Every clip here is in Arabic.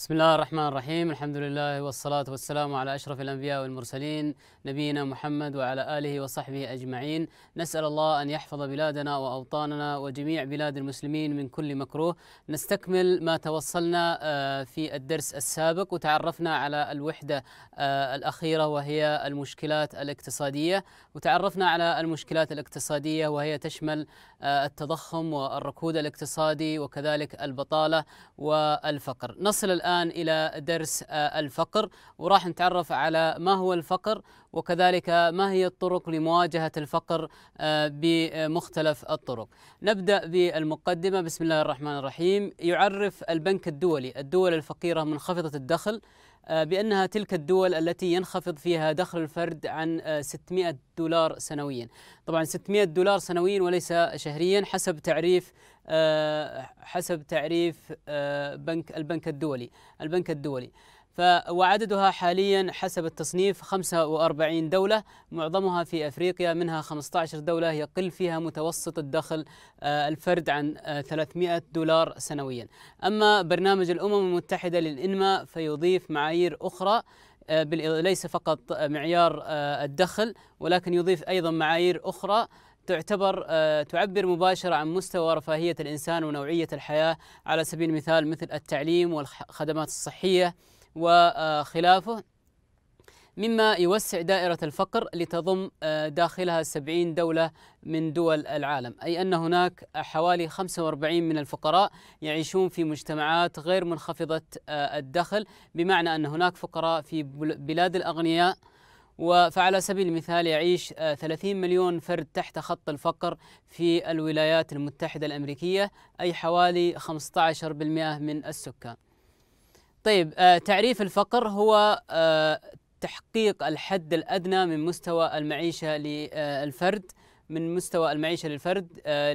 بسم الله الرحمن الرحيم الحمد لله والصلاة والسلام على أشرف الأنبياء والمرسلين نبينا محمد وعلى آله وصحبه أجمعين نسأل الله أن يحفظ بلادنا وأوطاننا وجميع بلاد المسلمين من كل مكروه نستكمل ما توصلنا آه، في الدرس السابق وتعرفنا على الوحدة آه، الأخيرة وهي المشكلات الاقتصادية وتعرفنا على المشكلات الاقتصادية وهي تشمل آه، التضخم والركود الاقتصادي وكذلك البطالة والفقر نصل الآن الآن إلى درس آه، الفقر وراح نتعرف على ما هو الفقر وكذلك ما هي الطرق لمواجهة الفقر آه، بمختلف الطرق نبدأ بالمقدمة بسم الله الرحمن الرحيم يعرف البنك الدولي الدول الفقيرة منخفضة الدخل آه، بأنها تلك الدول التي ينخفض فيها دخل الفرد عن 600 آه، دولار سنويا طبعا 600 دولار سنويا وليس شهريا حسب تعريف آه، حسب تعريف بنك البنك الدولي البنك الدولي وعددها حاليا حسب التصنيف 45 دولة معظمها في أفريقيا منها 15 دولة يقل فيها متوسط الدخل آه، الفرد عن 300 آه، دولار سنويا أما برنامج الأمم المتحدة للإنماء فيضيف معايير أخرى آه، ليس فقط معيار الدخل ولكن يضيف أيضا معايير أخرى تعتبر تعبر مباشرة عن مستوى رفاهية الإنسان ونوعية الحياة على سبيل المثال مثل التعليم والخدمات الصحية وخلافه مما يوسع دائرة الفقر لتضم آه، داخلها 70 دولة من دول العالم أي أن هناك حوالي 45 من الفقراء يعيشون في مجتمعات غير منخفضة آه، الدخل بمعنى أن هناك فقراء في بلاد الأغنياء فعلى سبيل المثال يعيش 30 آه، مليون فرد تحت خط الفقر في الولايات المتحدة الأمريكية أي حوالي 15% من السكان طيب آه، تعريف الفقر هو آه، تحقيق الحد الأدنى من مستوى المعيشة للفرد آه، من مستوى المعيشة للفرد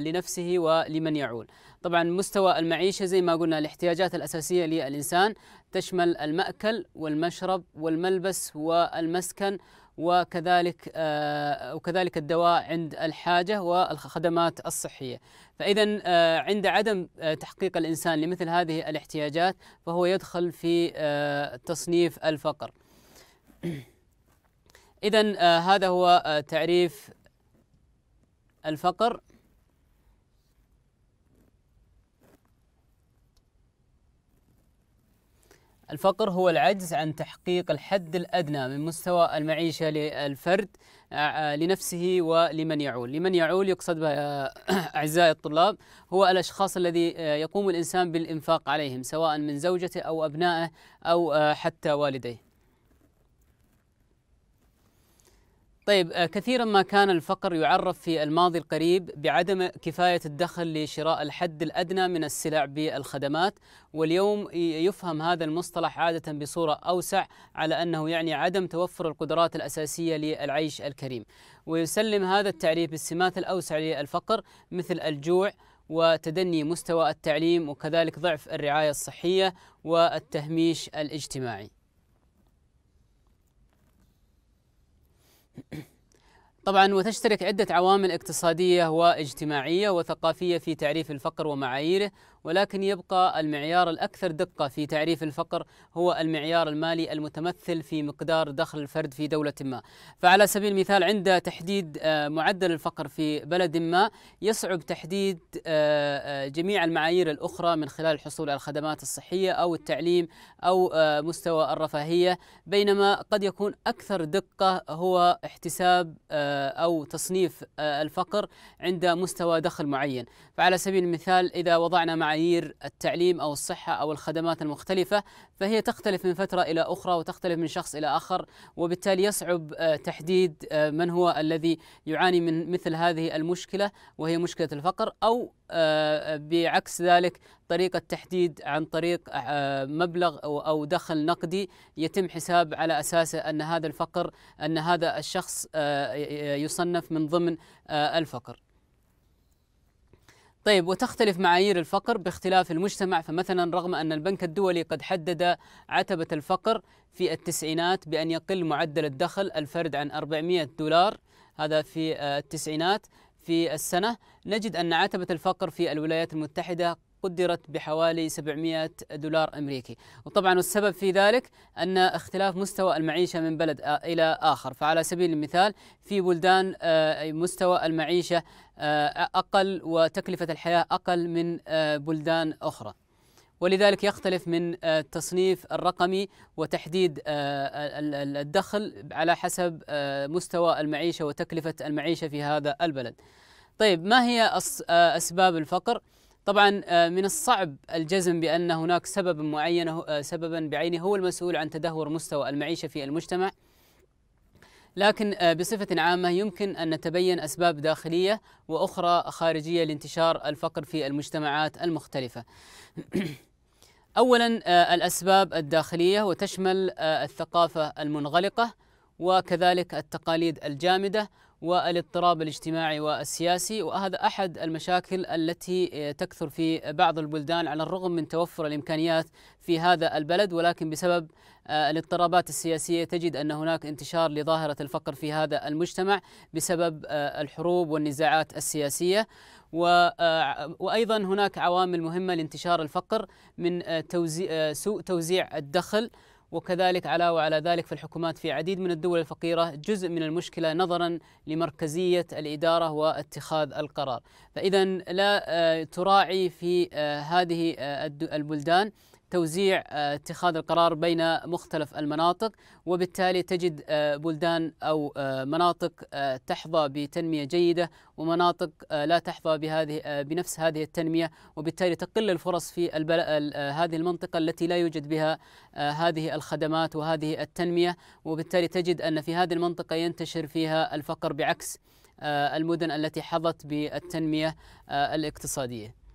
لنفسه ولمن يعول طبعا مستوى المعيشة زي ما قلنا الاحتياجات الأساسية للإنسان تشمل المأكل والمشرب والملبس والمسكن وكذلك آه، وكذلك الدواء عند الحاجة والخدمات الصحية فإذا آه، عند عدم آه، تحقيق الإنسان لمثل هذه الاحتياجات فهو يدخل في تصنيف الفقر إذا هذا هو تعريف الفقر الفقر هو العجز عن تحقيق الحد الأدنى من مستوى المعيشة للفرد آه، آه، لنفسه ولمن يعول لمن يعول يقصد بها آه، أعزائي الطلاب هو الأشخاص الذي يقوم الإنسان بالإنفاق عليهم سواء من زوجته أو أبنائه أو حتى والديه طيب آه، كثيرا ما كان الفقر يعرف في الماضي القريب بعدم كفايه الدخل لشراء الحد الادنى من السلع بالخدمات واليوم يفهم هذا المصطلح عاده بصوره اوسع على انه يعني عدم توفر القدرات الاساسيه للعيش الكريم ويسلم هذا التعريف السمات الاوسع للفقر مثل الجوع وتدني مستوى التعليم وكذلك ضعف الرعايه الصحيه والتهميش الاجتماعي Mm-hmm. طبعا وتشترك عدة عوامل اقتصادية واجتماعية وثقافية في تعريف الفقر ومعاييره ولكن يبقى المعيار الأكثر دقة في تعريف الفقر هو المعيار المالي المتمثل في مقدار دخل الفرد في دولة ما فعلى سبيل المثال عند تحديد آه، معدل الفقر في بلد ما يصعب تحديد آه، آه، جميع المعايير الأخرى من خلال الحصول على الخدمات الصحية أو التعليم أو مستوى الرفاهية بينما قد يكون أكثر دقة هو احتساب آه، أو تصنيف آه، الفقر عند مستوى دخل معين فعلى سبيل المثال إذا وضعنا معايير التعليم أو الصحة أو الخدمات المختلفة فهي تختلف من فترة إلى أخرى وتختلف من شخص إلى آخر وبالتالي يصعب آه، تحديد آه، من هو الذي يعاني من مثل هذه المشكلة وهي مشكلة الفقر أو آه، بعكس ذلك طريقة تحديد عن طريق مبلغ أو دخل نقدي يتم حساب على أساسه أن هذا الفقر أن هذا الشخص يصنف من ضمن الفقر طيب وتختلف معايير الفقر باختلاف المجتمع فمثلا رغم أن البنك الدولي قد حدد عتبة الفقر في التسعينات بأن يقل معدل الدخل الفرد عن 400 دولار هذا في التسعينات في السنة نجد أن عتبة الفقر في الولايات المتحدة قدرت بحوالي 700 دولار أمريكي وطبعا السبب في ذلك أن اختلاف مستوى المعيشة من بلد إلى آخر فعلى سبيل المثال في بلدان مستوى المعيشة أقل وتكلفة الحياة أقل من بلدان أخرى ولذلك يختلف من التصنيف الرقمي وتحديد الدخل على حسب مستوى المعيشة وتكلفة المعيشة في هذا البلد طيب ما هي أسباب الفقر؟ طبعا آه، من الصعب الجزم بان هناك سبب معين آه، سببا بعينه هو المسؤول عن تدهور مستوى المعيشه في المجتمع لكن آه، بصفه عامه يمكن ان نتبين اسباب داخليه واخرى خارجيه لانتشار الفقر في المجتمعات المختلفه. اولا الاسباب الداخليه وتشمل الثقافه المنغلقه وكذلك التقاليد الجامده والاضطراب الاجتماعي والسياسي وهذا احد المشاكل التي تكثر في بعض البلدان على الرغم من توفر الامكانيات في هذا البلد ولكن بسبب آه، الاضطرابات السياسيه تجد ان هناك انتشار لظاهره الفقر في هذا المجتمع بسبب آه، الحروب والنزاعات السياسيه آه، وايضا هناك عوامل مهمه لانتشار الفقر من توزيع سوء توزيع الدخل وكذلك علاوة على ذلك فالحكومات في عديد من الدول الفقيرة جزء من المشكلة نظرا لمركزية الإدارة واتخاذ القرار فإذا لا آه، تراعي في آه، هذه آه، البلدان توزيع آه، اتخاذ القرار بين مختلف المناطق وبالتالي تجد آه، بلدان او آه، مناطق تحظى بتنميه جيده ومناطق لا تحظى بهذه بنفس هذه التنميه وبالتالي تقل الفرص في هذه المنطقه التي لا يوجد بها هذه الخدمات وهذه التنميه وبالتالي تجد ان في هذه المنطقه ينتشر فيها الفقر بعكس المدن التي حظت بالتنميه الاقتصاديه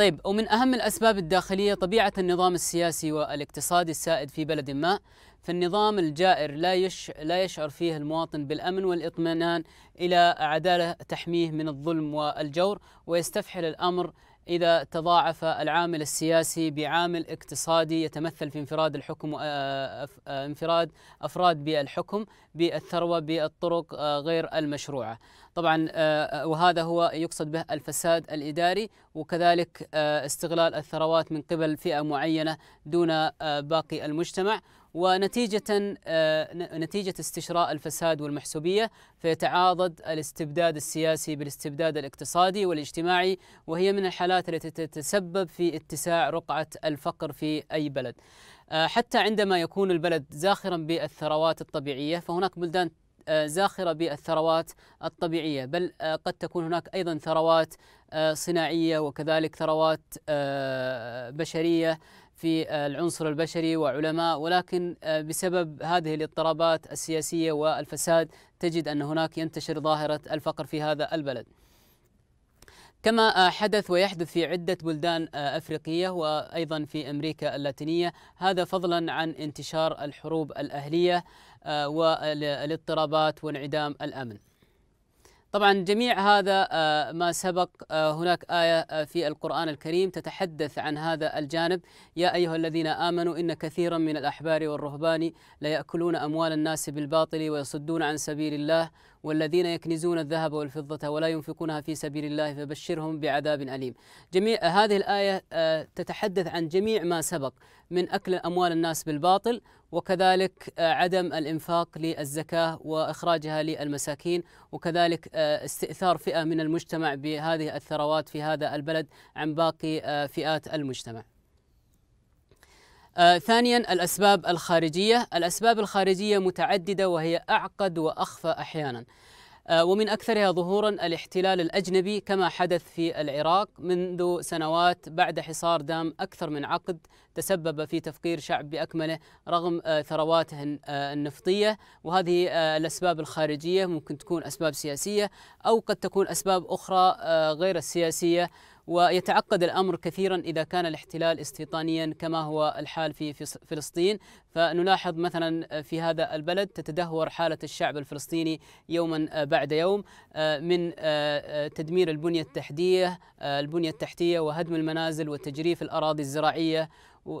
طيب ومن أهم الأسباب الداخلية طبيعة النظام السياسي والاقتصادي السائد في بلد ما فالنظام الجائر لا يش لا يشعر فيه المواطن بالأمن والإطمئنان إلى عدالة تحميه من الظلم والجور ويستفحل الأمر إذا تضاعف العامل السياسي بعامل اقتصادي يتمثل في انفراد الحكم آه، آه، انفراد أفراد بالحكم بالثروة بالطرق آه، غير المشروعة طبعا آه، آه، وهذا هو يقصد به الفساد الإداري وكذلك آه، استغلال الثروات من قبل فئة معينة دون باقي المجتمع ونتيجة نتيجة استشراء الفساد والمحسوبية فيتعاضد الاستبداد السياسي بالاستبداد الاقتصادي والاجتماعي وهي من الحالات التي تتسبب في اتساع رقعة الفقر في أي بلد. حتى عندما يكون البلد زاخرا بالثروات الطبيعية فهناك بلدان آه، زاخرة بالثروات الطبيعية بل آه، قد تكون هناك أيضا ثروات آه، صناعية وكذلك ثروات بشرية في العنصر البشري وعلماء ولكن بسبب هذه الاضطرابات السياسية والفساد تجد أن هناك ينتشر ظاهرة الفقر في هذا البلد كما حدث ويحدث في عدة بلدان أفريقية وأيضا في أمريكا اللاتينية هذا فضلا عن انتشار الحروب الأهلية آه، والاضطرابات وانعدام الأمن طبعا جميع هذا آه، ما سبق آه، هناك آية في القرآن الكريم تتحدث عن هذا الجانب يا أيها الذين آمنوا إن كثيرا من الأحبار والرهبان ليأكلون أموال الناس بالباطل ويصدون عن سبيل الله والذين يكنزون الذهب والفضة ولا ينفقونها في سبيل الله فبشرهم بعذاب أليم جميع هذه الآية آه، تتحدث عن جميع ما سبق من أكل أموال الناس بالباطل وكذلك آه، عدم الإنفاق للزكاة وإخراجها للمساكين وكذلك آه، استئثار فئة من المجتمع بهذه الثروات في هذا البلد عن باقي فئات المجتمع آه ثانيا الأسباب الخارجية الأسباب الخارجية متعددة وهي أعقد وأخفى أحيانا آه ومن أكثرها ظهورا الاحتلال الأجنبي كما حدث في العراق منذ سنوات بعد حصار دام أكثر من عقد تسبب في تفقير شعب بأكمله رغم آه ثرواته آه، النفطية وهذه آه، الأسباب الخارجية ممكن تكون أسباب سياسية أو قد تكون أسباب أخرى آه، غير السياسية ويتعقد الأمر كثيرا إذا كان الاحتلال استيطانيا كما هو الحال في فلسطين فنلاحظ مثلا في هذا البلد تتدهور حالة الشعب الفلسطيني يوما بعد يوم آه، من آه، آه، تدمير البنية التحتية البنية التحتية وهدم المنازل وتجريف الأراضي الزراعية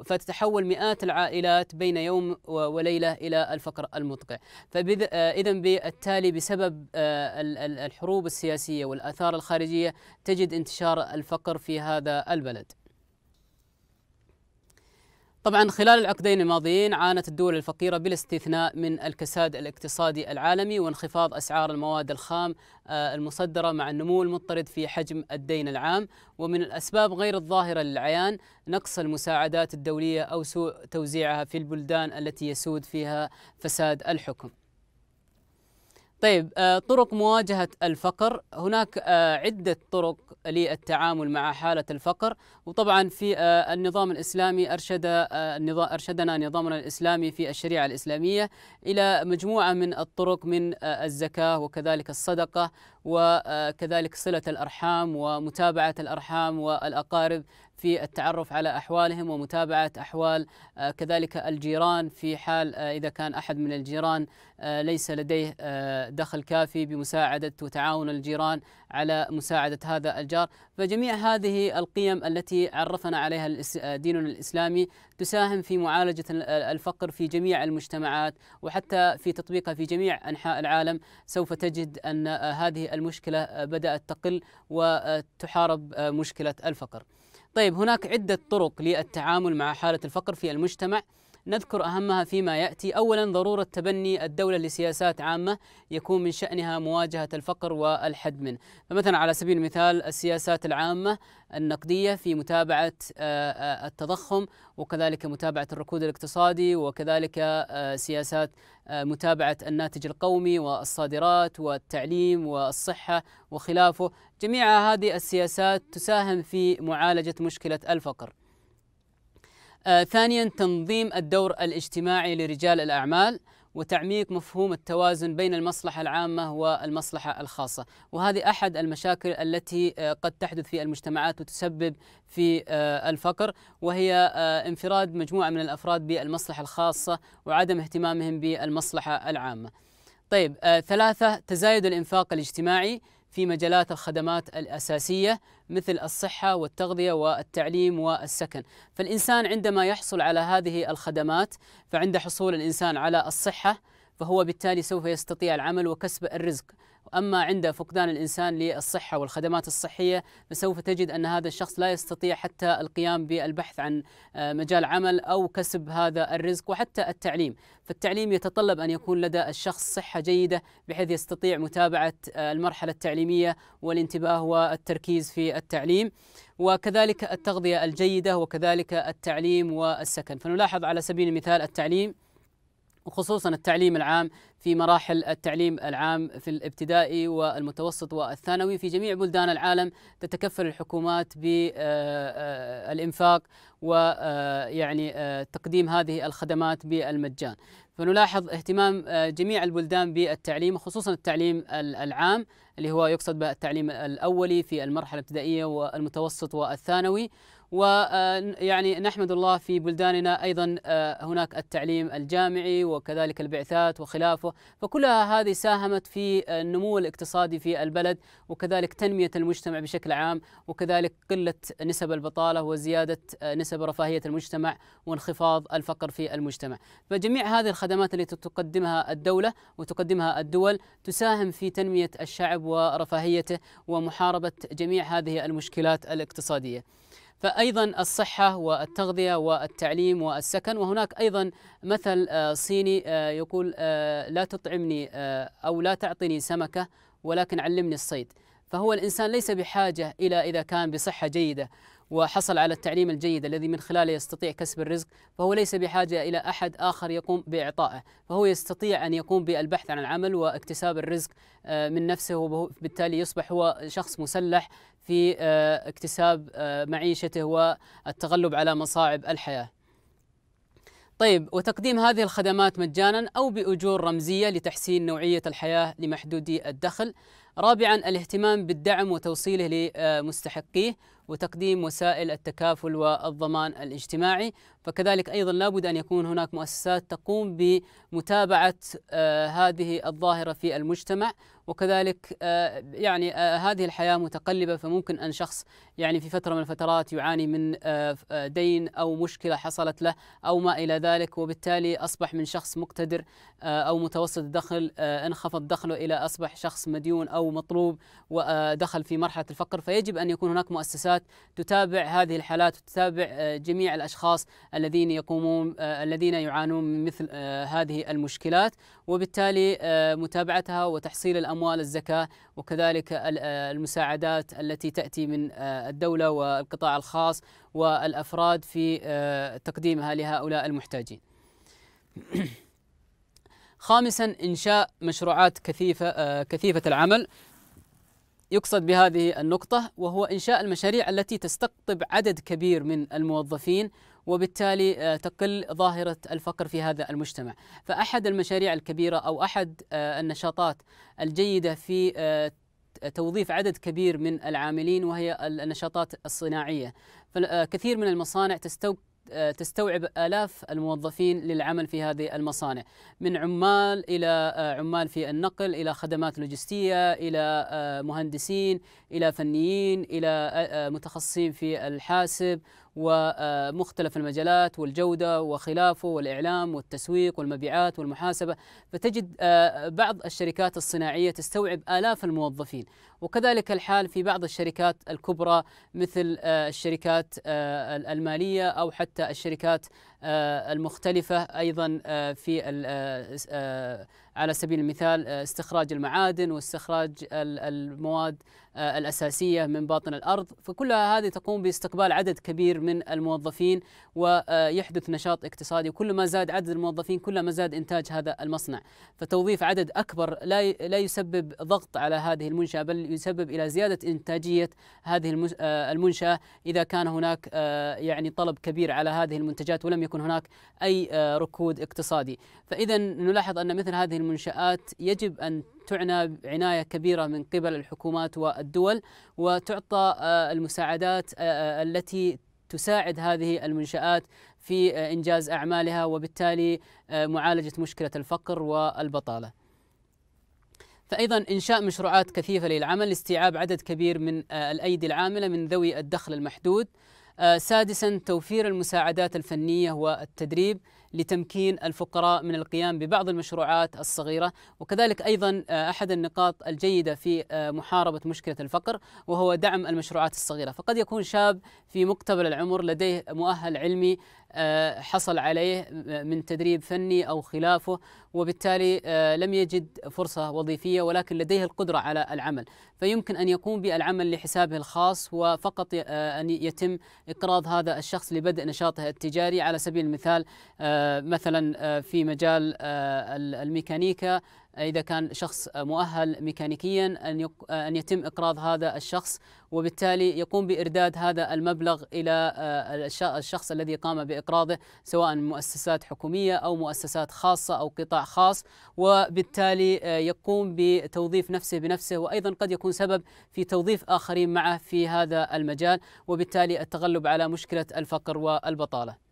فتتحول مئات العائلات بين يوم وليلة إلى الفقر المدقع فإذا بالتالي بسبب الحروب السياسية والآثار الخارجية تجد انتشار الفقر في هذا البلد طبعا خلال العقدين الماضيين عانت الدول الفقيرة بالاستثناء من الكساد الاقتصادي العالمي وانخفاض أسعار المواد الخام آه، المصدرة مع النمو المضطرد في حجم الدين العام ومن الأسباب غير الظاهرة للعيان نقص المساعدات الدولية أو سوء توزيعها في البلدان التي يسود فيها فساد الحكم طيب آه، طرق مواجهة الفقر هناك آه، عدة طرق للتعامل مع حالة الفقر وطبعا في آه، النظام الإسلامي أرشد أرشدنا نظامنا الإسلامي في الشريعة الإسلامية إلى مجموعة من الطرق من الزكاة وكذلك الصدقة وكذلك صلة الأرحام ومتابعة الأرحام والأقارب في التعرف على أحوالهم ومتابعة أحوال آه، كذلك الجيران في حال آه، إذا كان أحد من الجيران آه، ليس لديه دخل كافي بمساعدة وتعاون الجيران على مساعدة هذا الجار فجميع هذه القيم التي عرفنا عليها ديننا الإسلامي تساهم في معالجة الفقر في جميع المجتمعات وحتى في تطبيقها في جميع أنحاء العالم سوف تجد أن هذه المشكلة بدأت تقل وتحارب مشكلة الفقر طيب هناك عدة طرق للتعامل مع حالة الفقر في المجتمع نذكر أهمها فيما يأتي أولا ضرورة تبني الدولة لسياسات عامة يكون من شأنها مواجهة الفقر والحد منه فمثلا على سبيل المثال السياسات العامة النقدية في متابعة آه، آه، التضخم وكذلك متابعة الركود الاقتصادي وكذلك آه، سياسات متابعة الناتج القومي والصادرات والتعليم والصحة وخلافه جميع هذه السياسات تساهم في معالجة مشكلة الفقر آه، ثانيا تنظيم الدور الاجتماعي لرجال الأعمال وتعميق مفهوم التوازن بين المصلحة العامة والمصلحة الخاصة وهذه أحد المشاكل التي آه، قد تحدث في المجتمعات وتسبب في آه، الفقر وهي انفراد مجموعة من الأفراد بالمصلحة الخاصة وعدم اهتمامهم بالمصلحة العامة طيب ثلاثة تزايد الإنفاق الاجتماعي في مجالات الخدمات الأساسية مثل الصحة والتغذية والتعليم والسكن فالإنسان عندما يحصل على هذه الخدمات فعند حصول الإنسان على الصحة فهو بالتالي سوف يستطيع العمل وكسب الرزق أما عند فقدان الإنسان للصحة والخدمات الصحية فسوف تجد أن هذا الشخص لا يستطيع حتى القيام بالبحث عن آه، مجال عمل أو كسب هذا الرزق وحتى التعليم فالتعليم يتطلب أن يكون لدى الشخص صحة جيدة بحيث يستطيع متابعة آه، المرحلة التعليمية والانتباه والتركيز في التعليم وكذلك التغذية الجيدة وكذلك التعليم والسكن فنلاحظ على سبيل المثال التعليم وخصوصا التعليم العام في مراحل التعليم العام في الابتدائي والمتوسط والثانوي في جميع بلدان العالم تتكفل الحكومات بالإنفاق آه، آه، ويعني آه، تقديم هذه الخدمات بالمجان فنلاحظ اهتمام جميع البلدان بالتعليم خصوصا التعليم العام اللي هو يقصد بالتعليم الأولي في المرحلة الابتدائية والمتوسط والثانوي ويعني آه، نحمد الله في بلداننا ايضا آه، هناك التعليم الجامعي وكذلك البعثات وخلافه فكلها هذه ساهمت في آه، النمو الاقتصادي في البلد وكذلك تنميه المجتمع بشكل عام وكذلك قله نسب البطاله وزياده نسب رفاهيه المجتمع وانخفاض الفقر في المجتمع فجميع هذه الخدمات التي تقدمها الدوله وتقدمها الدول تساهم في تنميه الشعب ورفاهيته ومحاربه جميع هذه المشكلات الاقتصاديه فأيضا الصحة والتغذية والتعليم والسكن وهناك أيضا مثل آه، صيني آه، يقول آه، لا تطعمني أو لا تعطني سمكة ولكن علمني الصيد فهو الإنسان ليس بحاجة إلى إذا كان بصحة جيدة وحصل على التعليم الجيد الذي من خلاله يستطيع كسب الرزق فهو ليس بحاجة إلى أحد آخر يقوم بإعطائه فهو يستطيع أن يقوم بالبحث عن العمل واكتساب الرزق آه، من نفسه وبالتالي يصبح هو شخص مسلح في آه، اكتساب آه، معيشته والتغلب على مصاعب الحياه طيب وتقديم هذه الخدمات مجانا او باجور رمزيه لتحسين نوعيه الحياه لمحدودي الدخل رابعا الاهتمام بالدعم وتوصيله لمستحقيه وتقديم وسائل التكافل والضمان الاجتماعي فكذلك أيضا لابد أن يكون هناك مؤسسات تقوم بمتابعة آه، هذه الظاهرة في المجتمع وكذلك آه، يعني آه، هذه الحياة متقلبة فممكن أن شخص يعني في فترة من الفترات يعاني من دين أو مشكلة حصلت له أو ما إلى ذلك وبالتالي أصبح من شخص مقتدر أو متوسط الدخل انخفض دخله إلى أصبح شخص مديون أو مطلوب ودخل في مرحلة الفقر فيجب أن يكون هناك مؤسسات تتابع هذه الحالات وتتابع آه، جميع الأشخاص الذين يقومون آه، الذين يعانون من مثل آه، هذه المشكلات وبالتالي متابعتها وتحصيل الأموال الزكاة وكذلك المساعدات التي تأتي من الدولة والقطاع الخاص والأفراد في تقديمها لهؤلاء المحتاجين خامسا إنشاء مشروعات كثيفة آه، كثيفة العمل يقصد بهذه النقطة وهو إنشاء المشاريع التي تستقطب عدد كبير من الموظفين وبالتالي آه، تقل ظاهرة الفقر في هذا المجتمع فأحد المشاريع الكبيرة أو أحد آه، النشاطات الجيدة في توظيف عدد كبير من العاملين وهي النشاطات الصناعية فكثير من المصانع تستوعب آلاف الموظفين للعمل في هذه المصانع من عمال إلى آه، عمال في النقل إلى خدمات لوجستية إلى آه، مهندسين إلى فنيين إلى آه، متخصصين في الحاسب ومختلف المجالات والجودة وخلافه والإعلام والتسويق والمبيعات والمحاسبة فتجد آه، بعض الشركات الصناعية تستوعب آلاف الموظفين وكذلك الحال في بعض الشركات الكبرى مثل آه، الشركات آه، المالية أو حتى الشركات المختلفة أيضا في على سبيل المثال استخراج المعادن واستخراج المواد آه، الأساسية من باطن الأرض فكلها هذه تقوم باستقبال عدد كبير من الموظفين ويحدث نشاط اقتصادي وكل ما زاد عدد الموظفين كل ما زاد إنتاج هذا المصنع فتوظيف عدد أكبر لا لا يسبب ضغط على هذه المنشأة بل يسبب إلى زيادة إنتاجية هذه آه، المنشأة إذا كان هناك آه، يعني طلب كبير على هذه المنتجات ولم يكن هناك أي ركود اقتصادي فإذا نلاحظ أن مثل هذه المنشآت يجب أن تعنى عناية كبيرة من قبل الحكومات والدول وتعطى آه، المساعدات آه، آه، التي تساعد هذه المنشآت في إنجاز أعمالها وبالتالي معالجة مشكلة الفقر والبطالة فأيضا إنشاء مشروعات كثيفة للعمل لاستيعاب عدد كبير من الأيدي العاملة من ذوي الدخل المحدود آه، سادسا توفير المساعدات الفنية والتدريب لتمكين الفقراء من القيام ببعض المشروعات الصغيرة وكذلك أيضا آه، أحد النقاط الجيدة في آه، محاربة مشكلة الفقر وهو دعم المشروعات الصغيرة فقد يكون شاب في مقتبل العمر لديه مؤهل علمي آه، حصل عليه من تدريب فني أو خلافه وبالتالي آه، لم يجد فرصة وظيفية ولكن لديه القدرة على العمل فيمكن أن يقوم بالعمل لحسابه الخاص وفقط آه، أن يتم إقراض هذا الشخص لبدء نشاطه التجاري على سبيل المثال مثلا في مجال الميكانيكا إذا كان شخص مؤهل ميكانيكيا أن, أن يتم إقراض هذا الشخص وبالتالي يقوم بإرداد هذا المبلغ إلى آه، الشخص الذي قام بإقراضه سواء مؤسسات حكومية أو مؤسسات خاصة أو قطاع خاص وبالتالي آه، يقوم بتوظيف نفسه بنفسه وأيضا قد يكون سبب في توظيف آخرين معه في هذا المجال وبالتالي التغلب على مشكلة الفقر والبطالة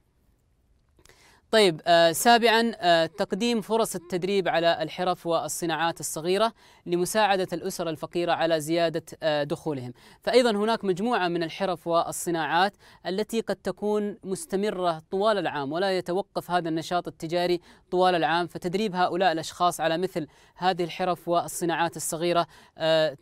طيب آه، سابعا آه، تقديم فرص التدريب على الحرف والصناعات الصغيرة لمساعدة الأسر الفقيرة على زيادة آه، دخولهم فأيضا هناك مجموعة من الحرف والصناعات التي قد تكون مستمرة طوال العام ولا يتوقف هذا النشاط التجاري طوال العام فتدريب هؤلاء الأشخاص على مثل هذه الحرف والصناعات الصغيرة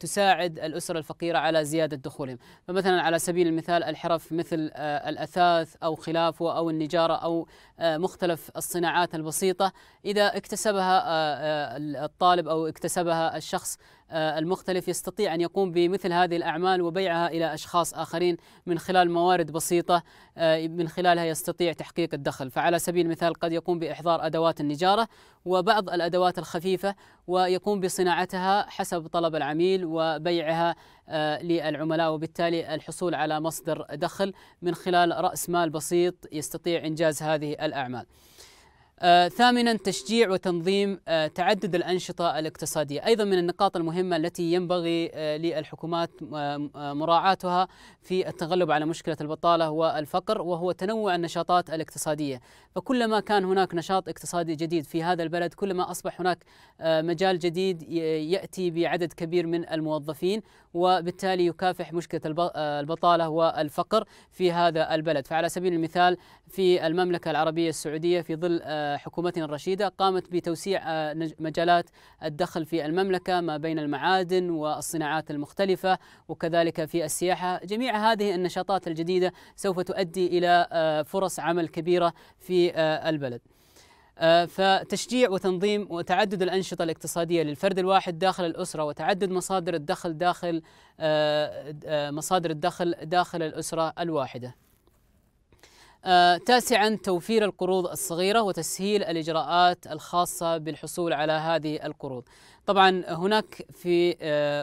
تساعد الأسر الفقيرة على زيادة دخولهم فمثلا على سبيل المثال الحرف مثل الأثاث أو خلافه أو النجارة أو مختلف مختلف الصناعات البسيطة إذا اكتسبها آه، آه، الطالب أو اكتسبها الشخص آه، المختلف يستطيع أن يقوم بمثل هذه الأعمال وبيعها إلى أشخاص آخرين من خلال موارد بسيطة آه، من خلالها يستطيع تحقيق الدخل فعلى سبيل المثال قد يقوم بإحضار أدوات النجارة وبعض الأدوات الخفيفة ويقوم بصناعتها حسب طلب العميل وبيعها آه، للعملاء وبالتالي الحصول على مصدر دخل من خلال رأس مال بسيط يستطيع إنجاز هذه الأعمال آه، ثامنا تشجيع وتنظيم آه، تعدد الأنشطة الاقتصادية أيضا من النقاط المهمة التي ينبغي آه، للحكومات مراعاتها في التغلب على مشكلة البطالة والفقر وهو تنوع النشاطات الاقتصادية فكلما كان هناك نشاط اقتصادي جديد في هذا البلد كلما أصبح هناك مجال جديد يأتي بعدد كبير من الموظفين وبالتالي يكافح مشكلة آه، البطالة والفقر في هذا البلد فعلى سبيل المثال في المملكة العربية السعودية في ظل آه، حكومتنا الرشيدة قامت بتوسيع آه، مجالات الدخل في المملكة ما بين المعادن والصناعات المختلفة وكذلك في السياحة جميع هذه النشاطات الجديدة سوف تؤدي إلى فرص عمل كبيرة في البلد آه، فتشجيع وتنظيم وتعدد الأنشطة الاقتصادية للفرد الواحد داخل الأسرة وتعدد مصادر الدخل داخل آه، آه، مصادر الدخل داخل الأسرة الواحدة تاسعا توفير القروض الصغيرة وتسهيل الإجراءات الخاصة بالحصول على هذه القروض طبعا هناك في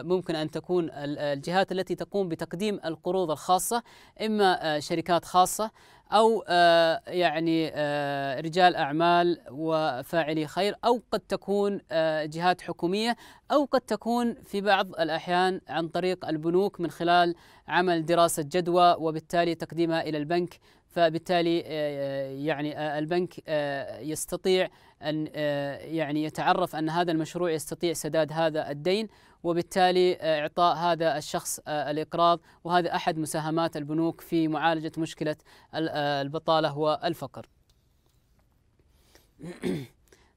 ممكن أن تكون الجهات التي تقوم بتقديم القروض الخاصة إما شركات خاصة أو آه، يعني آه، رجال أعمال وفاعلي خير أو قد تكون آه، جهات حكومية أو قد تكون في بعض الأحيان عن طريق البنوك من خلال عمل دراسة جدوى وبالتالي تقديمها إلى البنك فبالتالي يعني البنك يستطيع أن آه، يعني يتعرف أن هذا المشروع يستطيع سداد هذا الدين وبالتالي آه، إعطاء هذا الشخص آه، الإقراض وهذا أحد مساهمات البنوك في معالجة مشكلة البطالة والفقر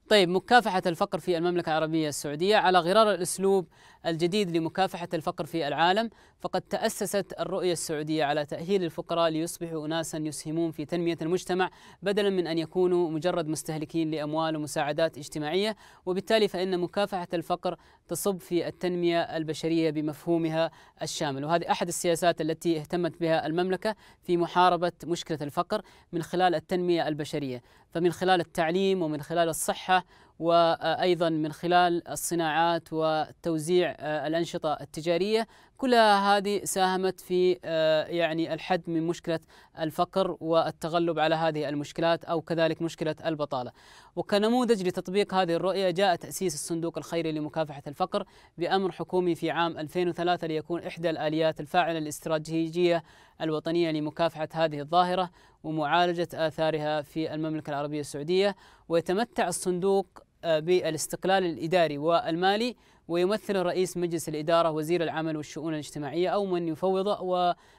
طيب مكافحة الفقر في المملكة العربية السعودية على غرار الأسلوب الجديد لمكافحة الفقر في العالم فقد تأسست الرؤية السعودية على تأهيل الفقراء ليصبحوا أناسا يسهمون في تنمية المجتمع بدلا من أن يكونوا مجرد مستهلكين لأموال ومساعدات اجتماعية وبالتالي فإن مكافحة الفقر تصب في التنمية البشرية بمفهومها الشامل وهذه أحد السياسات التي اهتمت بها المملكة في محاربة مشكلة الفقر من خلال التنمية البشرية فمن خلال التعليم ومن خلال الصحة وأيضا من خلال الصناعات وتوزيع الأنشطة التجارية كلها هذه ساهمت في آه، يعني الحد من مشكلة الفقر والتغلب على هذه المشكلات أو كذلك مشكلة البطالة وكنموذج لتطبيق هذه الرؤية جاء تأسيس الصندوق الخيري لمكافحة الفقر بأمر حكومي في عام 2003 ليكون إحدى الآليات الفاعلة الاستراتيجية الوطنية لمكافحة هذه الظاهرة ومعالجة آثارها في المملكة العربية السعودية ويتمتع الصندوق آه، بالاستقلال الإداري والمالي ويمثل رئيس مجلس الإدارة وزير العمل والشؤون الاجتماعية أو من يفوضه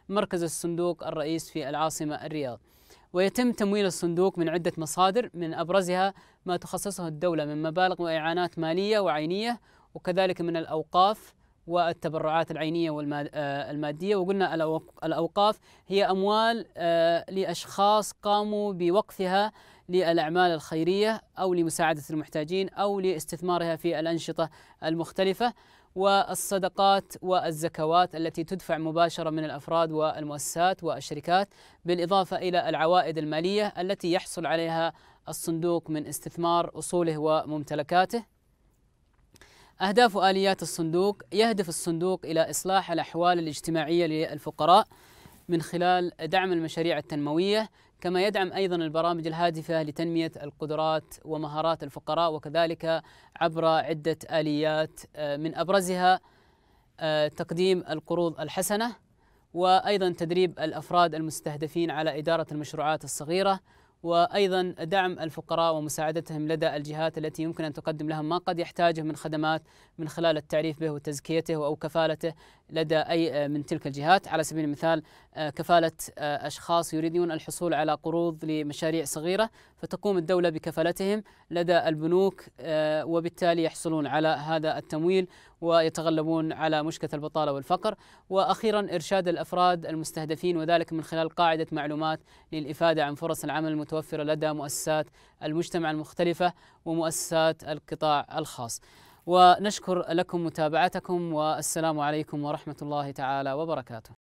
ومركز الصندوق الرئيس في العاصمة الرياض ويتم تمويل الصندوق من عدة مصادر من أبرزها ما تخصصه الدولة من مبالغ وإعانات مالية وعينية وكذلك من الأوقاف والتبرعات العينية والمادية آه، وقلنا الأوقاف هي أموال آه، لأشخاص قاموا بوقفها للأعمال الخيرية أو لمساعدة المحتاجين أو لاستثمارها في الأنشطة المختلفة والصدقات والزكوات التي تدفع مباشرة من الأفراد والمؤسسات والشركات بالإضافة إلى العوائد المالية التي يحصل عليها الصندوق من استثمار أصوله وممتلكاته أهداف اليات الصندوق يهدف الصندوق إلى إصلاح الأحوال الاجتماعية للفقراء من خلال دعم المشاريع التنموية كما يدعم أيضا البرامج الهادفة لتنمية القدرات ومهارات الفقراء وكذلك عبر عدة آليات آه، من أبرزها آه، تقديم القروض الحسنة وأيضا تدريب الأفراد المستهدفين على إدارة المشروعات الصغيرة وايضا دعم الفقراء ومساعدتهم لدى الجهات التي يمكن ان تقدم لهم ما قد يحتاجه من خدمات من خلال التعريف به وتزكيته او كفالته لدى اي آه، من تلك الجهات على سبيل المثال آه، كفاله آه، اشخاص يريدون الحصول على قروض لمشاريع صغيره فتقوم الدوله بكفالتهم لدى البنوك وبالتالي يحصلون على هذا التمويل ويتغلبون على مشكلة البطالة والفقر وأخيرا إرشاد الأفراد المستهدفين وذلك من خلال قاعدة معلومات للإفادة عن فرص العمل المتوفرة لدى مؤسسات المجتمع المختلفة ومؤسسات القطاع الخاص ونشكر لكم متابعتكم والسلام عليكم ورحمة الله تعالى وبركاته